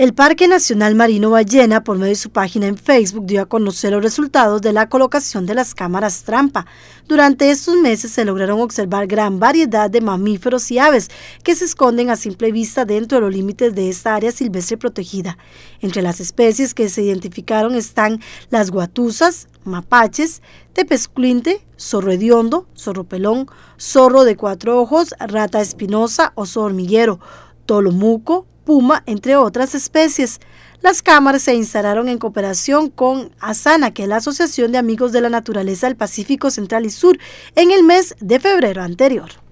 El Parque Nacional Marino Ballena, por medio de su página en Facebook, dio a conocer los resultados de la colocación de las cámaras trampa. Durante estos meses se lograron observar gran variedad de mamíferos y aves que se esconden a simple vista dentro de los límites de esta área silvestre protegida. Entre las especies que se identificaron están las guatuzas, mapaches, tepesclinte, zorro hediondo, zorro pelón, zorro de cuatro ojos, rata espinosa, o hormiguero, tolomuco, puma, entre otras especies. Las cámaras se instalaron en cooperación con ASANA, que es la Asociación de Amigos de la Naturaleza del Pacífico Central y Sur, en el mes de febrero anterior.